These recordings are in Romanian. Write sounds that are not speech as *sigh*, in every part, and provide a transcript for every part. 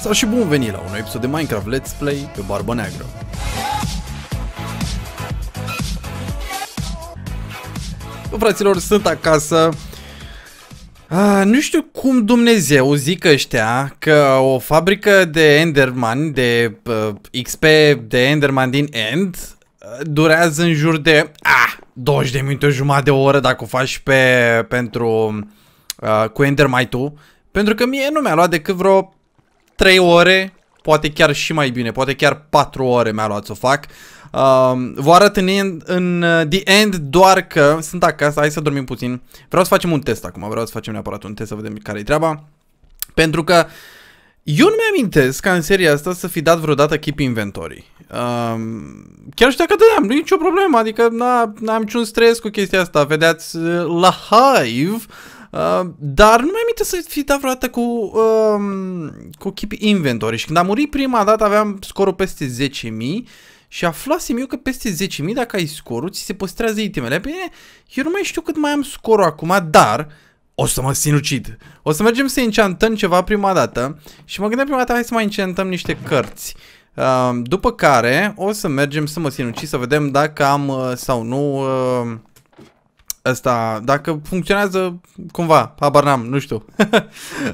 Sau și bun venit la un nou episod de Minecraft Let's Play pe Barba Neagră. Bă, fraților, sunt acasă. A, nu știu cum Dumnezeu zic ăștia că o fabrică de Enderman, de uh, XP de Enderman din End, uh, durează în jur de uh, 20 de minute, jumătate de oră dacă o faci pe, pentru, uh, cu Endermite-ul. Pentru că mie nu mi-a luat decât vreo 3 ore, poate chiar și mai bine, poate chiar 4 ore mi-a luat să o fac. Um, vă arăt în, end, în uh, the end doar că sunt acasă, hai să dormim puțin. Vreau să facem un test acum, vreau să facem neapărat un test să vedem care e treaba. Pentru că eu nu mi-amintesc ca în seria asta să fi dat vreodată keep inventory. Um, chiar și dacă dădeam, da, nu e nicio problemă, adică n-am niciun stres cu chestia asta. Vedeați uh, la Hive, Uh, dar nu mi-am să fi dat vreodată cu, uh, cu Keep Inventory și când am murit prima dată aveam scorul peste 10.000 și aflasem eu că peste 10.000 dacă ai scorul ți se păstrează itemele. Bine, eu nu mai știu cât mai am scorul acum, dar o să mă sinucid. O să mergem să înceantăm ceva prima dată și mă gândeam prima dată hai să mai înceantăm niște cărți. Uh, după care o să mergem să mă sinucid să vedem dacă am uh, sau nu... Uh, Asta, dacă funcționează cumva, habar n-am, nu știu.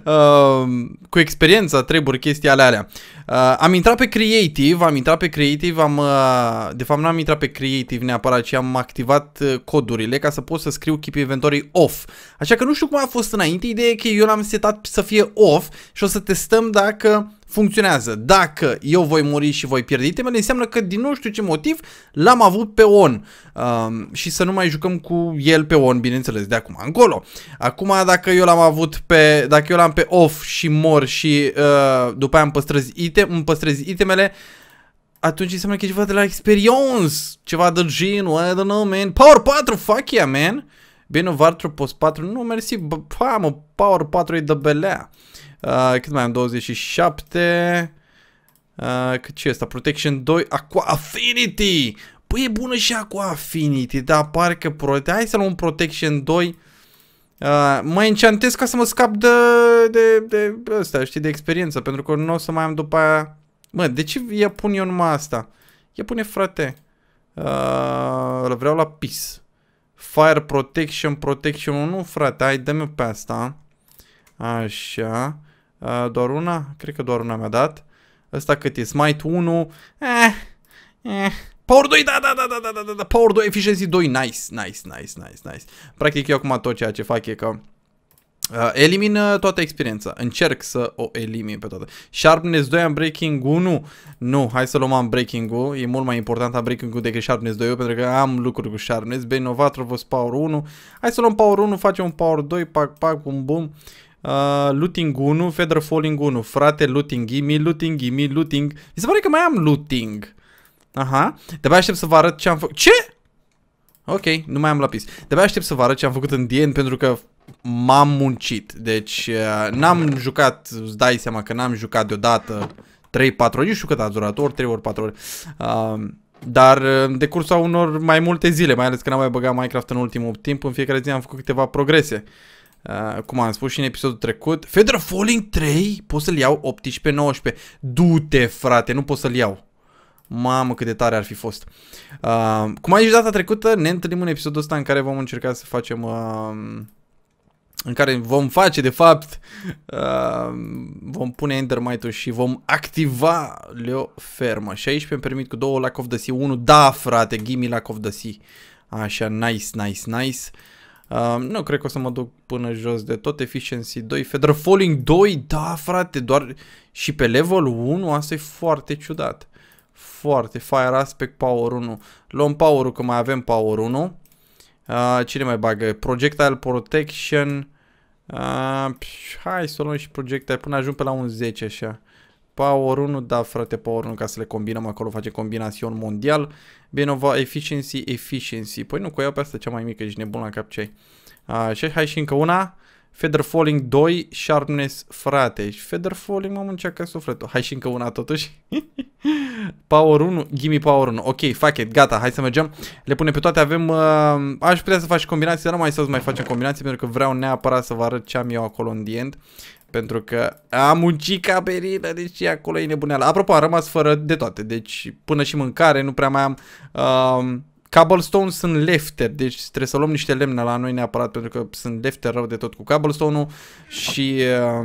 uh, *laughs* cu experiența, treburi, chestia alea. alea. Uh, am intrat pe Creative, am intrat pe Creative, am, uh, de fapt n-am intrat pe Creative neapărat, ci am activat uh, codurile ca să pot să scriu Keep Inventory off. Așa că nu știu cum a fost înainte, ideea e că eu l-am setat să fie off și o să testăm dacă funcționează. Dacă eu voi muri și voi pierde itemele, înseamnă că din nu știu ce motiv l-am avut pe on Uh, și să nu mai jucăm cu el pe on, bineînțeles, de acum încolo. Acum dacă eu l-am avut pe, dacă eu l-am pe off și mor și uh, după aia îmi păstrez item, item, îmi păstrez itemele, atunci înseamnă că e ceva de la experience, ceva de genul, I don't know, man. Power 4, fuck yeah, man. Bine, Vartru Post 4, nu, mersi, bă, mă, Power 4 e de belea. Uh, cât mai am, 27... Uh, cât ce e asta? Protection 2, Aqua Affinity! Păi e bună și Aqua Affinity, dar parcă... Hai să luăm Protection 2... Uh, mă enchantez ca să mă scap de, de, de ăsta, știi, de experiență, pentru că nu o să mai am după aia... Mă, de ce ia pun eu numai asta? Ia pune, frate, uh, vreau la PIS. Fire Protection, Protection, 1, frate, hai, dă-mi pe asta. Așa, uh, doar una? Cred că doar una mi-a dat. Ăsta cât e? Smite 1? Eh, eh. Power 2, da, da, da, da, da, da, da, da, Power 2, Efficiency 2, nice, nice, nice, nice, nice. Practic eu acum tot ceea ce fac e că uh, elimin uh, toată experiența. Încerc să o elimin pe toată. Sharpness 2 am breaking 1? Nu, hai să luăm am breaking ul E mult mai important am breaking ul decât Sharpness 2 pentru că am lucruri cu Sharpness. Bane Novatrovos Power 1. Hai să luăm Power 1, facem un Power 2, pac, pac, bum, bum. Uh, looting 1, Feather Falling 1, frate, looting, gimme, looting, gimme, looting. Mi se pare că mai am looting. Aha. De-abia aștept să vă arăt ce am făcut. Ce? Ok, nu mai am lapis. De-abia aștept să vă arăt ce am făcut în DN pentru că m-am muncit. Deci uh, n-am jucat, îți dai seama că n-am jucat deodată 3-4 ori, nu știu cât a durat, ori 3 ori 4 ori. Um, uh, dar de cursul a unor mai multe zile, mai ales că n-am mai băgat Minecraft în ultimul timp, în fiecare zi am făcut câteva progrese. Uh, cum am spus și în episodul trecut, Fedra Falling 3 pot să-l iau 18-19. Du-te, frate, nu pot să-l iau. Mamă, cât de tare ar fi fost. Uh, cum ai zis data trecută, ne întâlnim în episodul ăsta în care vom încerca să facem... Uh, în care vom face, de fapt, uh, vom pune Endermite-ul și vom activa Leo Fermă. Și aici mi permit cu două Lack of the Sea, 1, da, frate, gimme Lack of the Sea. Așa, nice, nice, nice. Uh, nu, cred că o să mă duc până jos de tot. Efficiency 2, Feather Falling 2, da, frate, doar și pe level 1, asta e foarte ciudat. Foarte. Fire Aspect Power 1. Luăm Power-ul că mai avem Power 1. Uh, ah, cine mai bagă? Projectile Protection. Uh, hai să luăm și Projectile până ajung pe la un 10 așa. Power 1, da frate, Power 1 ca să le combinăm acolo, face combinațion mondial. Benova Efficiency, Efficiency. Păi nu, cu iau pe asta cea mai mică, ești nebun la cap ce ai. Așa, ah, hai și încă una. Feather Falling 2, Sharpness Frate. Și Feather Falling m-am înceacat sufletul. Hai și încă una totuși. *laughs* power 1, gimme Power 1. Ok, fuck it, gata, hai să mergem. Le punem pe toate, avem... Uh, aș putea să faci combinații, dar nu mai să mai facem combinații pentru că vreau neapărat să vă arăt ce am eu acolo în the end. Pentru că am un cica perină, deci e acolo e nebuneală. Apropo, am rămas fără de toate, deci până și mâncare, nu prea mai am... Uh, Cobblestone sunt lefter, deci trebuie să luăm niște lemne la noi neapărat pentru că sunt lefter rău de tot cu cobblestone-ul și uh,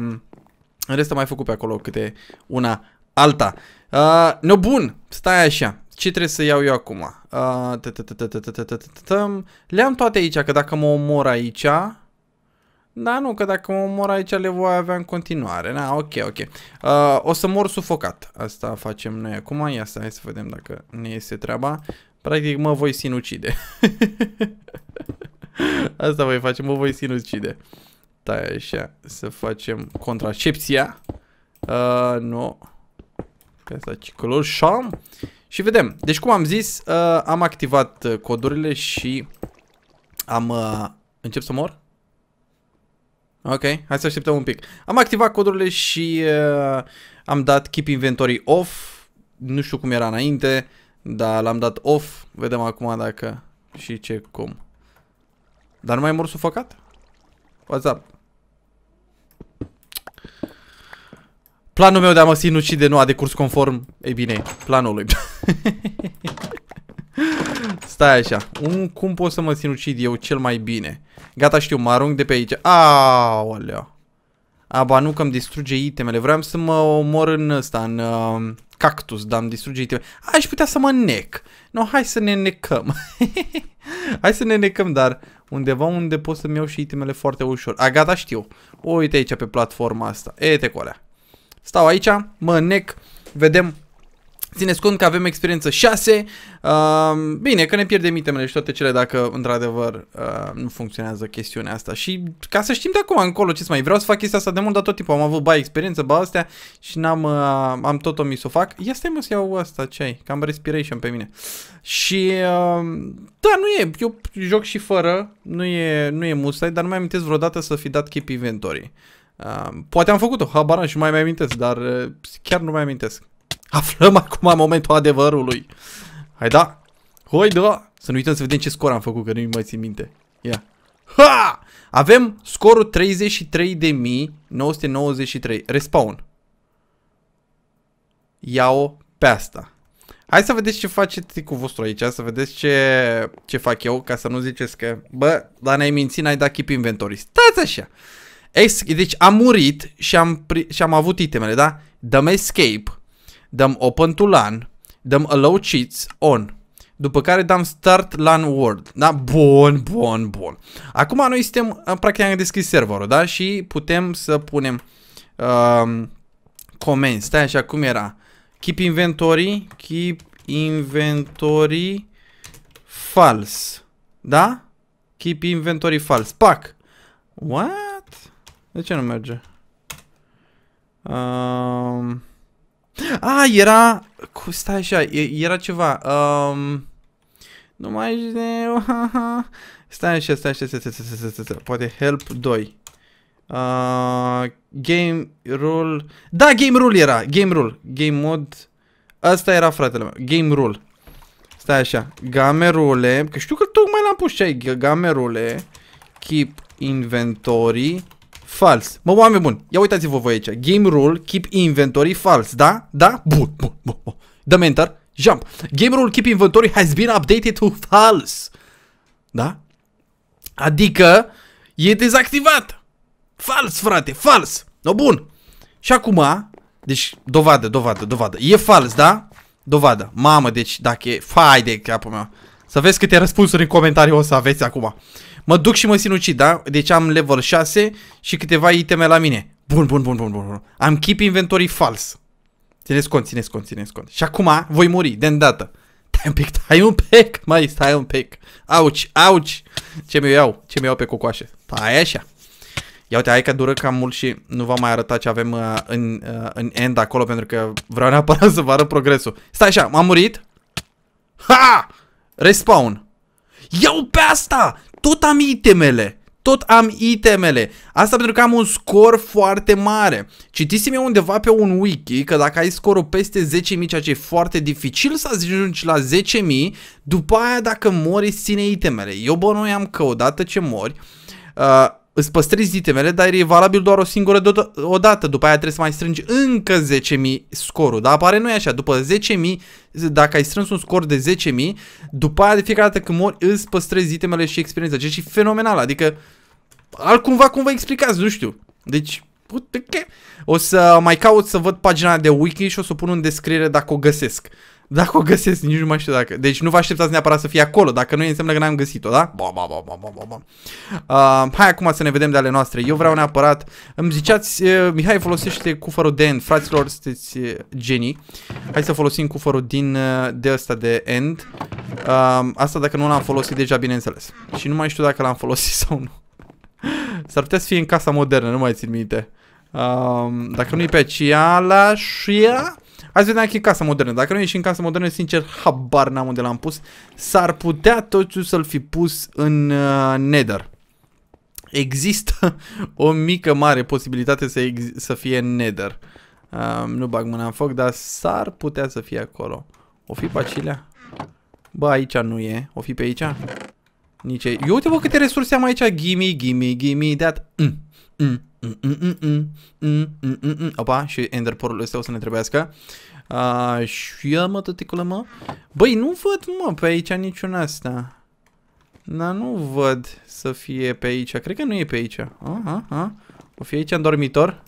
în rest am mai făcut pe acolo câte una alta. Uh, no, bun, stai așa. Ce trebuie să iau eu acum? Uh, Le-am toate aici, că dacă mă omor aici... Da, nu, că dacă mă omor aici le voi avea în continuare. Na, ok, ok. Uh, o să mor sufocat. Asta facem noi acum. Ia să hai să vedem dacă ne iese treaba. Practic mă voi sinucide. *laughs* Asta voi face, mă voi sinucide. Da, așa, să facem contracepția. Uh, nu. Că asta șam. Și vedem. Deci cum am zis, uh, am activat uh, codurile și am... Uh, încep să mor? Ok, hai să așteptăm un pic. Am activat codurile și uh, am dat Keep Inventory Off. Nu știu cum era înainte. Da, l-am dat off. Vedem acum dacă și ce, cum. Dar nu mai mor sufocat? What's up? Planul meu de a mă sinucide nu a decurs conform, ei bine, planului. *laughs* Stai așa. un, cum pot să mă sinucid eu cel mai bine? Gata, știu, mă arunc de pe aici. Aoleo. Aba nu că îmi distruge itemele. Vreau să mă omor în ăsta, în uh, cactus, dar îmi distruge itemele. Aș putea să mă nec. No, hai să ne necăm. *laughs* hai să ne necăm, dar undeva unde pot să-mi iau și itemele foarte ușor. A, gata, știu. uite aici pe platforma asta. E, te corea Stau aici, mă nec, vedem Țineți cont că avem experiență 6. Uh, bine, că ne pierdem itemele și toate cele dacă într-adevăr uh, nu funcționează chestiunea asta. Și ca să știm de acum încolo ce mai vreau să fac chestia asta de mult, dar tot timpul am avut ba experiență, ba astea și n-am uh, am tot omis să o fac. Ia stai mă să iau asta, ce ai? Cam respiration pe mine. Și uh, da, nu e, eu joc și fără, nu e, nu e musai, dar nu mai amintesc vreodată să fi dat keep inventory. Uh, poate am făcut-o, habar și nu mai amintesc, dar uh, chiar nu mai amintesc. Aflăm acum momentul adevărului. Hai da. Hoi da. Să nu uităm să vedem ce scor am făcut, că nu-mi mai țin minte. Ia. Ha! Avem scorul 33.993. Respawn. Iau pe asta. Hai să vedeți ce faceți cu vostru aici, să vedeți ce, ce fac eu, ca să nu ziceți că, bă, dar ne-ai mințit, n-ai dat keep inventory. Stați așa! deci am murit și am, și am avut itemele, da? Dăm escape dăm open to LAN, dăm allow cheats on, după care dăm start LAN world. Da? Bun, bun, bun. Acum noi suntem, practic am deschis serverul, da? Și putem să punem um, uh, comenzi. Stai așa, cum era? Keep inventory, keep inventory fals. Da? Keep inventory fals. Pac! What? De ce nu merge? Um... A, era... Stai așa, era ceva. Um... Nu mai știu. *laughs* Stai așa, stai așa, stai, stai, stai, stai, stai, stai. Poate help 2. Uh, game rule. Da, game rule era. Game rule. Game mod. Asta era fratele meu. Game rule. Stai așa. Game rule. Că știu că tocmai l-am pus ce ai. Game rule. Keep inventory fals. Mă, oameni buni, ia uitați-vă voi aici. Game rule, keep inventory, fals, da? Da? Bun, bun, bun. bun. Dăm enter, jump. Game rule, keep inventory has been updated to false. Da? Adică e dezactivat. Fals, frate, fals. No, bun. Și acum, deci dovadă, dovadă, dovadă. E fals, da? Dovadă. Mamă, deci dacă e... Fai de capul meu. Să vezi câte răspunsuri în comentarii o să aveți acum. Mă duc și mă sinucid, da? Deci am level 6 și câteva iteme la mine. Bun, bun, bun, bun, bun. Am keep inventory fals. Țineți cont, țineți cont, țineți cont. Și acum voi muri, de îndată. Stai un pic, stai un pic, mai stai un pic. Auci, auci. Ce mi-o iau? Ce mi-o iau pe cocoașe? Stai așa. Ia uite, hai că dură cam mult și nu v-am mai arătat ce avem uh, în, uh, în end acolo pentru că vreau neapărat *laughs* să vă arăt progresul. Stai așa, m-am murit. Ha! Respawn. Iau pe asta! tot am itemele. Tot am itemele. Asta pentru că am un scor foarte mare. Citisem eu undeva pe un wiki că dacă ai scorul peste 10.000, ceea ce e foarte dificil să ajungi la 10.000, după aia dacă mori, ține itemele. Eu bănuiam că odată ce mori, uh, îți păstrezi itemele, dar e valabil doar o singură o dată. După aia trebuie să mai strângi încă 10.000 scorul. Dar apare nu e așa. După 10.000, dacă ai strâns un scor de 10.000, după aia de fiecare dată când mori, îți păstrezi itemele și experiența. Deci e fenomenal. Adică, altcumva cum vă explicați, nu știu. Deci, pute, o să mai caut să văd pagina de wiki și o să o pun în descriere dacă o găsesc. Dacă o găsesc, nici nu mai știu dacă. Deci nu vă așteptați neapărat să fie acolo. Dacă nu, înseamnă că n-am găsit-o, da? Ba, ba, ba, ba, ba, ba. Uh, hai acum să ne vedem de ale noastre. Eu vreau neapărat... Îmi ziceați, uh, Mihai, folosește cufărul de end. Fraților, sunteți uh, genii. Hai să folosim cufărul din, uh, de ăsta de end. Uh, asta dacă nu l-am folosit deja, bineînțeles. Și nu mai știu dacă l-am folosit *laughs* sau nu. S-ar putea să fie în casa modernă, nu mai țin minte. Uh, dacă nu e pe aceea, la șia... Hai să vedem dacă e casa modernă. Dacă nu e și în casa modernă, sincer, habar n-am unde l-am pus. S-ar putea totuși să-l fi pus în uh, Nether. Există *laughs* o mică mare posibilitate să, să fie în Nether. Uh, nu bag mâna în foc, dar s-ar putea să fie acolo. O fi pe acilea? Bă, aici nu e. O fi pe aici? Nici e. Eu uite bă câte resurse am aici. Gimme, gimme, gimme, that. Mm, mm, Mm, mm, mm, Opa, și Ender porul ăsta o să ne trebuiască. Uh, și ia mă, tăticule, mă. Băi, nu văd, mă, pe aici niciun asta. Dar nu văd să fie pe aici. Cred că nu e pe aici. Aha, aha. O fi aici în dormitor.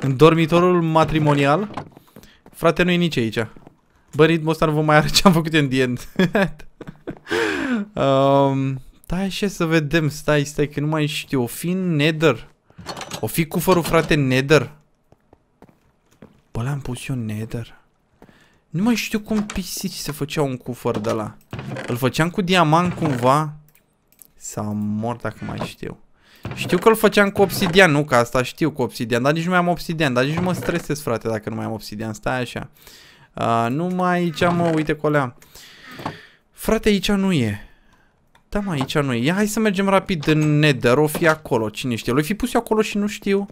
În dormitorul matrimonial. Frate, nu e nici aici. Bă, ritmul ăsta nu vă mai arăt ce am făcut în the end. *laughs* um, stai și să vedem. Stai, stai, că nu mai știu. O fi în nether. O fi cufărul, frate, nether? Bă, l-am pus eu nether. Nu mai știu cum pisici se făcea un cufăr de la. Îl făceam cu diamant cumva. S-a mort dacă mai știu. Știu că îl făceam cu obsidian, nu, ca asta știu cu obsidian, dar nici nu mai am obsidian, dar nici nu mă stresez, frate, dacă nu mai am obsidian, stai așa. Uh, nu mai aici, mă, uite colea. Frate, aici nu e. Da, mă, aici nu e. Ia, hai să mergem rapid în Nether. O fi acolo, cine știe. L-o fi pus eu acolo și nu știu.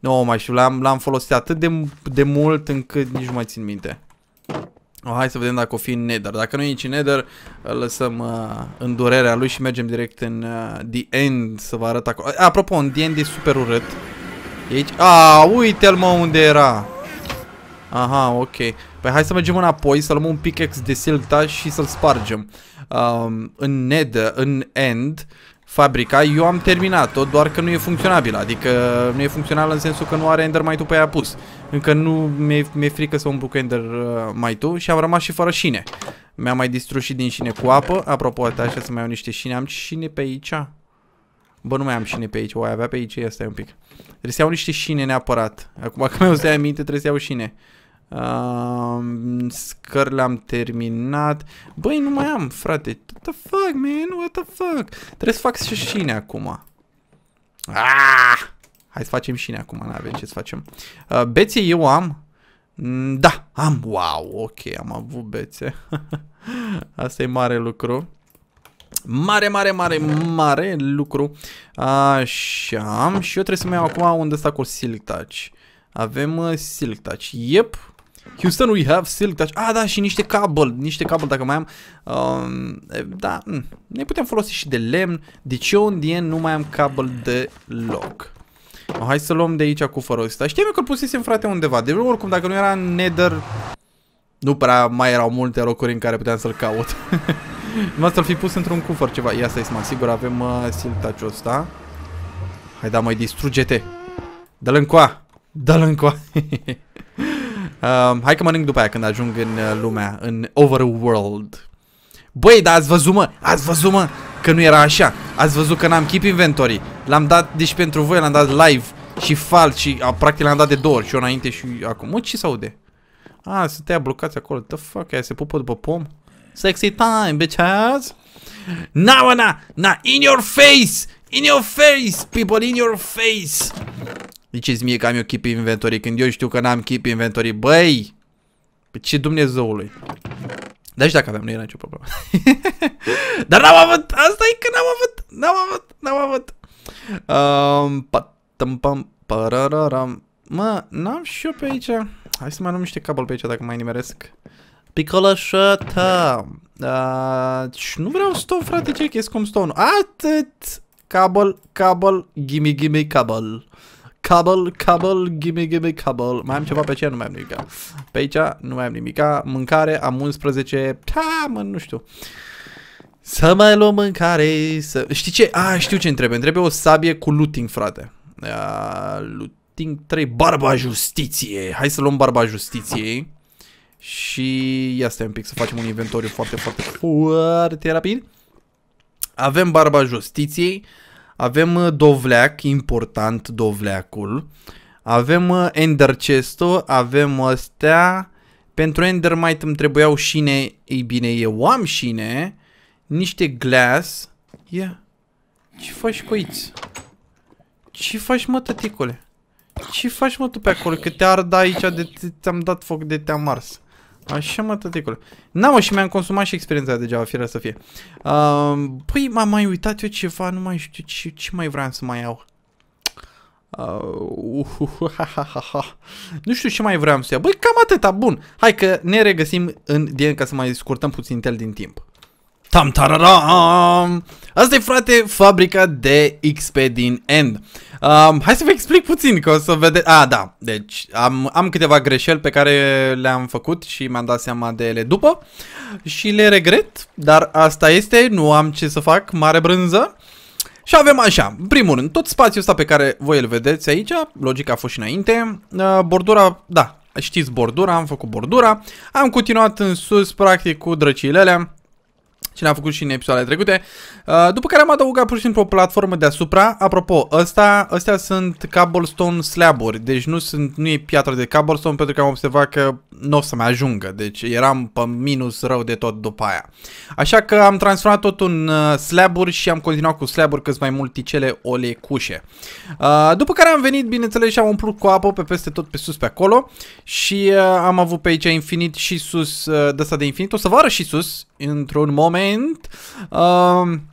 Nu mai știu, l-am folosit atât de, de mult încât nici nu mai țin minte. O, oh, hai să vedem dacă o fi în Nether. Dacă nu e nici în Nether, îl lăsăm uh, în durerea lui și mergem direct în uh, The End să vă arăt acolo. Apropo, în The End e super urât. E aici... A, uite-l mă unde era. Aha, ok. Păi hai să mergem înapoi, să luăm un pickaxe de silta și să-l spargem. Um, în ned, în end, fabrica, eu am terminat-o, doar că nu e funcționabilă. Adică nu e funcțională în sensul că nu are mai tu pe aia pus. Încă nu mi-e mi frică să umplu cu uh, mai tu și am rămas și fără șine. Mi-am mai distrus și din șine cu apă. Apropo, așa să mai au niște șine. Am șine pe aici. Bă, nu mai am șine pe aici, o avea pe aici, asta e un pic. Trebuie să iau niște șine neapărat. Acum că mi-au aminte, trebuie să iau șine. Uh, Uh, scări le-am terminat. Băi, nu mai am, frate. What the fuck, man? What the fuck? Trebuie să fac și șine acum. Ah! Hai să facem șine acum, nu avem ce să facem. Uh, bețe eu am. Mm, da, am. Wow, ok, am avut bețe. *laughs* Asta e mare lucru. Mare, mare, mare, mare lucru. Așa. Și eu trebuie să-mi iau acum unde sta cu Silk Touch. Avem uh, Silk Touch. Yep. Houston, we have silk touch. Ah, da, și niște cable, niște cable dacă mai am. Um, da, mm, ne putem folosi și de lemn. De ce un dien nu mai am de loc? Oh, hai să luăm de aici cu fără ăsta. Știam eu că-l pusesem frate undeva. De oricum, dacă nu era nether, nu prea mai erau multe locuri în care puteam să-l caut. *laughs* Nu să-l fi pus într-un cufăr ceva. Ia să-i mă sigur avem uh, touch ăsta. Hai da, mai distruge-te. Dă-l încoa. Dă-l încoa. *laughs* Uh, hai că mănânc după aia când ajung în uh, lumea, în overworld. Băi, dar ați văzut, mă, ați văzut, mă, că nu era așa. Ați văzut că n-am keep inventory. L-am dat, deci pentru voi l-am dat live și fal, și a, practic l-am dat de două ori și eu înainte și acum. Mă, ce se aude? A, ah, te blocați acolo. The fuck, aia se pupă după pom. Sexy time, bitches. Na, na, na, in your face! In your face, people, in your face! Ziceți mie că am eu keep inventory când eu știu că n-am keep inventory. Băi! Pe ce Dumnezeului? Dar și dacă aveam, nu era nicio problemă. *laughs* Dar n-am avut! Asta e că n-am avut! N-am avut! N-am avut! Um, patam pam parararam. Mă, n-am și eu pe aici. Hai să mai luăm niște cabal pe aici dacă mai nimeresc. Picola da, șata. Uh, nu vreau stone, frate, ce chestii cum stone. Atât! Cabal, cabal, gimme, gimme, cabal. Cabal, cabal, gimme, gimme, cabal. Mai am ceva pe aici? Nu mai am nimica. Pe aici nu mai am nimica. Mâncare, am 11... Ta, mă, nu știu. Să mai luăm mâncare, să... Știi ce? Ah, știu ce întrebe. Întrebe o sabie cu looting, frate. A, looting 3, barba justiției. Hai să luăm barba justiției. Și ia stai un pic să facem un inventoriu foarte, foarte, foarte rapid. Avem barba justiției. Uh, avem uh, Dovleac, important Dovleacul, avem uh, Ender Chesto, avem astea, pentru ender mai îmi trebuiau șine, ei bine, eu am șine, niște glass, ia, yeah. ce faci coiți? Ce faci mă tăticule? Ce faci mă tu pe acolo, că te ard aici de te-am dat foc de te-am ars? Așa mă, tăticule. Na, mă, și mi-am consumat și experiența degeaba, firea să fie. Uh, păi, m-am mai uitat eu ceva, nu mai știu ce, ce mai vreau să mai iau. Uh, uh, uh, ha, ha, ha, nu știu ce mai vreau să iau. Băi, cam atâta, bun. Hai că ne regăsim în DN ca să mai scurtăm puțin tel din timp. Tam tararam! Asta e frate fabrica de XP din End. Um, hai să vă explic puțin că o să vedeți. A, ah, da. Deci am, am câteva greșeli pe care le-am făcut și mi-am dat seama de ele după și le regret, dar asta este, nu am ce să fac, mare brânză. Și avem așa, în primul rând, tot spațiul ăsta pe care voi îl vedeți aici, logica a fost și înainte, ă, bordura, da, știți bordura, am făcut bordura, am continuat în sus practic cu drăciile alea, și ne-am făcut și în episoadele trecute. Uh, după care am adăugat pur și simplu o platformă deasupra. Apropo, ăsta, astea sunt cobblestone slaburi. Deci nu, sunt, nu e piatra de cobblestone pentru că am observat că nu o să mai ajungă. Deci eram pe minus rău de tot după aia. Așa că am transformat tot în uh, slaburi și am continuat cu slaburi câți mai multicele olecușe. Uh, după care am venit, bineînțeles, și am umplut cu apă pe peste tot pe sus pe acolo. Și am avut pe aici infinit și sus de asta de infinit. O să vă arăt și sus într-un moment comment. Um,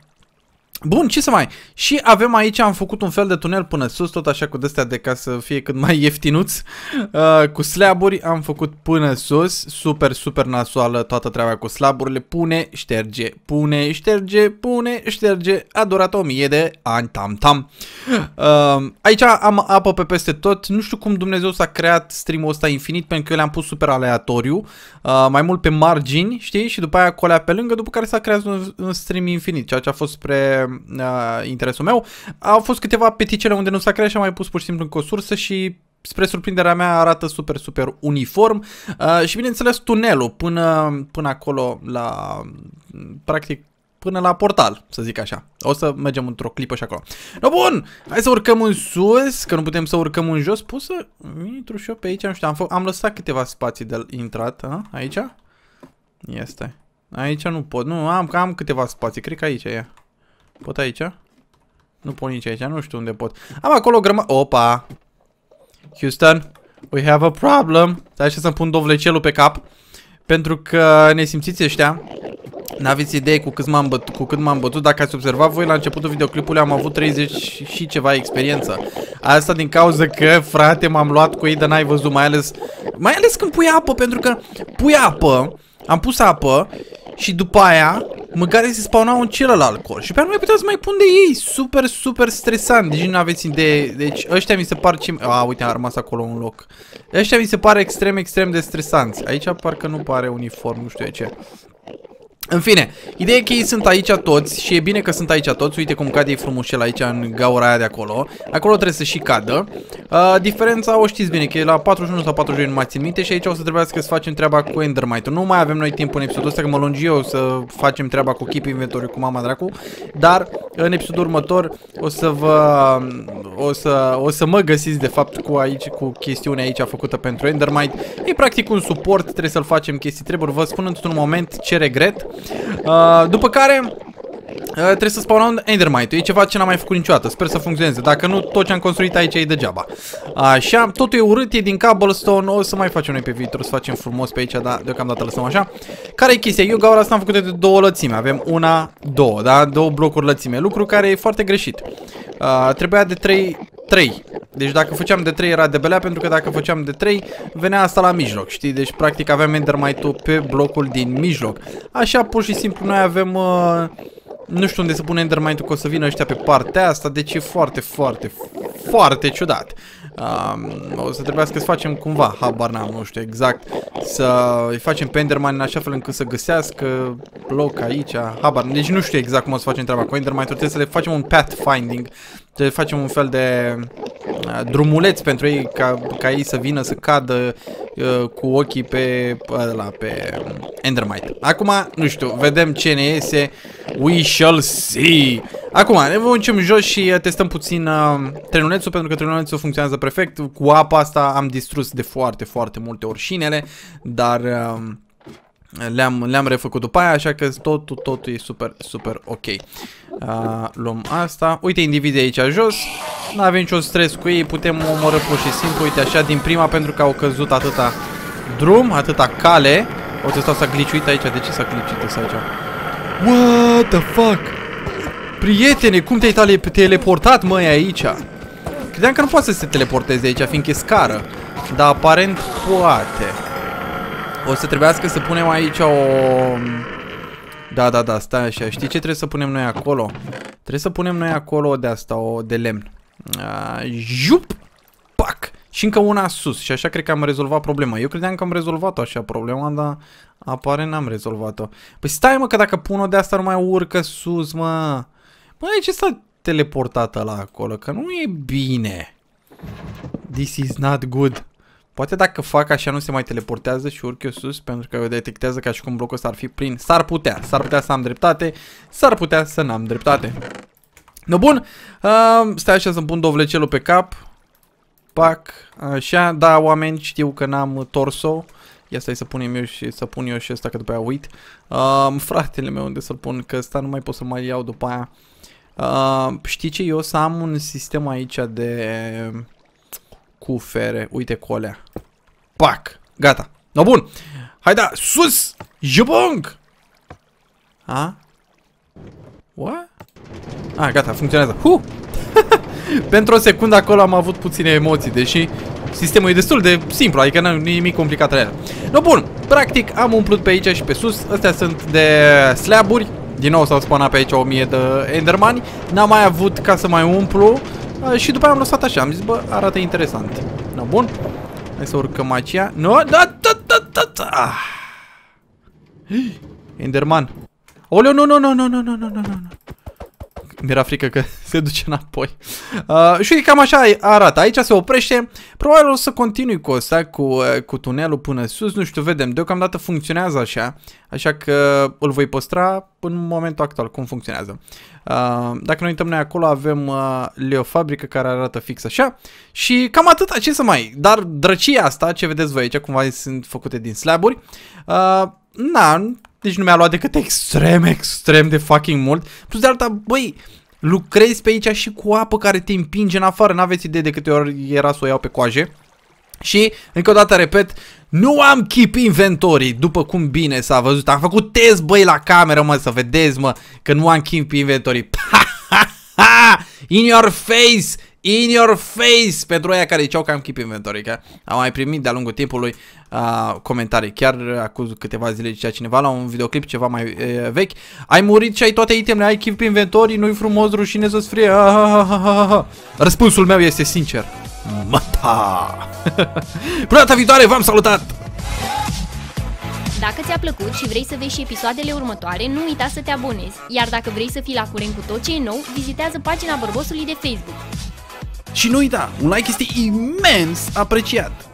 Bun, ce să mai... Și avem aici, am făcut un fel de tunel până sus, tot așa cu destea de ca să fie cât mai ieftinuț. Uh, cu slaburi am făcut până sus, super, super nasoală toată treaba cu slaburile. Pune, șterge, pune, șterge, pune, șterge. A durat o mie de ani, tam, tam. Uh, aici am apă pe peste tot. Nu știu cum Dumnezeu s-a creat streamul ăsta infinit, pentru că eu le-am pus super aleatoriu. Uh, mai mult pe margini, știi? Și după aia colea pe lângă, după care s-a creat un, un stream infinit, ceea ce a fost spre uh, interesul meu. Au fost câteva peticele unde nu s-a creat și am mai pus pur și simplu încă o sursă și spre surprinderea mea arată super, super uniform uh, și bineînțeles tunelul până, până acolo la, practic, până la portal, să zic așa. O să mergem într-o clipă și acolo. No, bun! Hai să urcăm în sus, că nu putem să urcăm în jos. Pus să intru și eu pe aici, nu știu, am, am lăsat câteva spații de intrat, a? aici? Este. Aici nu pot, nu, am, am câteva spații, cred că aici e. Pot aici? Nu pot nici aici, nu știu unde pot. Am acolo grăma... Opa! Houston, we have a problem. Stai să-mi pun dovlecelul pe cap. Pentru că ne simțiți ăștia. N-aveți idee cu cât m-am bătut, bătut. Dacă ați observat voi, la începutul videoclipului am avut 30 și ceva experiență. Asta din cauza că, frate, m-am luat cu ei de n-ai văzut, mai ales, mai ales când pui apă, pentru că pui apă, am pus apă și după aia măgare se spawnau în celălalt cor și pe nu mai puteam să mai pun de ei. Super, super stresant. Deci nu aveți idee. Deci ăștia mi se par ce... A, uite, a rămas acolo un loc. Ăștia mi se pare extrem, extrem de stresanți. Aici parcă nu pare uniform, nu știu de ce. În fine, ideea e că ei sunt aici toți și e bine că sunt aici toți. Uite cum cade ei frumușel aici în gaura aia de acolo. Acolo trebuie să și cadă. Uh, diferența o știți bine că e la 41 sau 42 nu mai țin minte și aici o să trebuiască să facem treaba cu Endermite. Nu mai avem noi timp în episodul ăsta că mă lungi eu să facem treaba cu Keep Inventory cu mama dracu, dar în episodul următor o să vă o să, o să mă găsiți de fapt cu aici cu chestiunea aici făcută pentru Endermite. E practic un suport, trebuie să-l facem chestii trebuie Vă spun într-un moment ce regret. Uh, după care Uh, trebuie să spawnăm Endermite. E ceva ce n-am mai făcut niciodată. Sper să funcționeze. Dacă nu, tot ce am construit aici e degeaba. Așa, totul e urât, e din cobblestone. O să mai facem noi pe viitor, să facem frumos pe aici, dar deocamdată lăsăm așa. Care e chestia? Eu gaura asta am făcut de două lățime. Avem una, două, da? Două blocuri lățime. Lucru care e foarte greșit. Uh, trebuia de trei 3. Deci dacă făceam de 3 era de belea, pentru că dacă făceam de 3 venea asta la mijloc, știi? Deci practic aveam Endermite-ul pe blocul din mijloc. Așa pur și simplu noi avem... Uh, nu știu unde să pun endermind ul că o să vină ăștia pe partea asta, deci e foarte, foarte, foarte ciudat. Um, o să trebuiască să facem cumva, habar n-am, nu știu exact, să îi facem pe Enderman în așa fel încât să găsească loc aici, habar Deci nu știu exact cum o să facem treaba cu Enderman, trebuie să le facem un pathfinding te facem un fel de uh, drumuleț pentru ei ca, ca ei să vină să cadă uh, cu ochii pe ăla, pe um, Endermite. Acum, nu știu, vedem ce ne iese. We shall see. Acum, ne vom încem jos și uh, testăm puțin uh, trenulețul, pentru că trenulețul funcționează perfect. Cu apa asta am distrus de foarte, foarte multe orșinele, dar... Uh, le-am le refăcut după aia, așa că totul, totul e super, super ok. Uh, luăm asta. Uite individii aici jos. Nu avem niciun stres cu ei, putem omoră pur și simplu. Uite așa din prima pentru că au căzut atâta drum, atâta cale. O să stau să gliciuit aici. De ce s-a gliciuit asta aici? What the fuck? Prietene, cum te-ai teleportat, măi, aici? Credeam că nu poate să se teleporteze aici, fiindcă e scară. Dar aparent poate. O să trebuiască să punem aici o... Da, da, da, stai așa. Știi ce trebuie să punem noi acolo? Trebuie să punem noi acolo de asta, o de lemn. A, jup! Pac! Și încă una sus. Și așa cred că am rezolvat problema. Eu credeam că am rezolvat-o așa problema, dar apare n-am rezolvat-o. Păi stai mă că dacă pun-o de asta nu mai urcă sus, mă. Băi, ce s-a teleportat la acolo? Că nu e bine. This is not good. Poate dacă fac așa nu se mai teleportează și urc eu sus pentru că detectează ca și cum blocul ăsta ar fi plin. S-ar putea, s-ar putea să am dreptate, s-ar putea să n-am dreptate. No, bun, uh, stai așa să-mi pun dovlecelul pe cap. Pac, așa, da, oameni, știu că n-am torso. Ia stai să punem eu și să pun eu și ăsta că după aia uit. uh, fratele meu unde să-l pun, că ăsta nu mai pot să mai iau după aia. Uh, știi ce, eu o să am un sistem aici de... Uh, cu fere. Uite cu alea. Pac! Gata. No, bun. Hai da, sus! Jubong! A? What? A, gata, funcționează. Huh! *laughs* Pentru o secundă acolo am avut puține emoții, deși sistemul e destul de simplu, adică nu e nimic complicat la el. No, bun, practic am umplut pe aici și pe sus, astea sunt de slaburi, din nou s-au spawnat pe aici 1000 de endermani, n-am mai avut ca să mai umplu, și după aia am lăsat așa, am zis, bă, arată interesant. No, bun. Hai să urcăm aceea. No, da, da, da, da, da. nu, ah. *gasps* Enderman. Oleu, nu, nu, nu, nu, nu, nu, nu, nu, nu. Mi-era frică că *laughs* se duce înapoi. Uh, și cam așa arată. Aici se oprește. Probabil o să continui cu asta, cu, uh, cu tunelul până sus. Nu știu, vedem. Deocamdată funcționează așa. Așa că îl voi păstra în momentul actual, cum funcționează. Uh, dacă ne uităm noi acolo, avem uh, Leo Fabrică care arată fix așa. Și cam atât, ce să mai... Dar drăcia asta, ce vedeți voi aici, cumva sunt făcute din slaburi. Uh, na, deci nu mi-a luat decât extrem, extrem de fucking mult. Plus de alta, băi, lucrezi pe aici și cu apă care te împinge în afară. N-aveți idee de câte ori era să o iau pe coaje. Și, încă o dată repet, nu am keep inventory, după cum bine s-a văzut. Am făcut test, băi, la cameră, mă, să vedeți, mă, că nu am keep inventory. *laughs* In your face! in your face pentru aia care ziceau că am keep inventory, că am mai primit de-a lungul timpului uh, comentarii. Chiar acum câteva zile zicea cineva la un videoclip ceva mai uh, vechi, ai murit și ai toate itemele, ai keep inventory, nu-i frumos, rușine să-ți frie. Ah, ah, ah, ah. ah, ah. Răspunsul meu este sincer. Mata! Da. *laughs* Până data viitoare, v-am salutat! Dacă ți-a plăcut și vrei să vezi și episoadele următoare, nu uita să te abonezi. Iar dacă vrei să fii la curent cu tot ce e nou, vizitează pagina Bărbosului de Facebook. Și nu uita, un like este imens apreciat!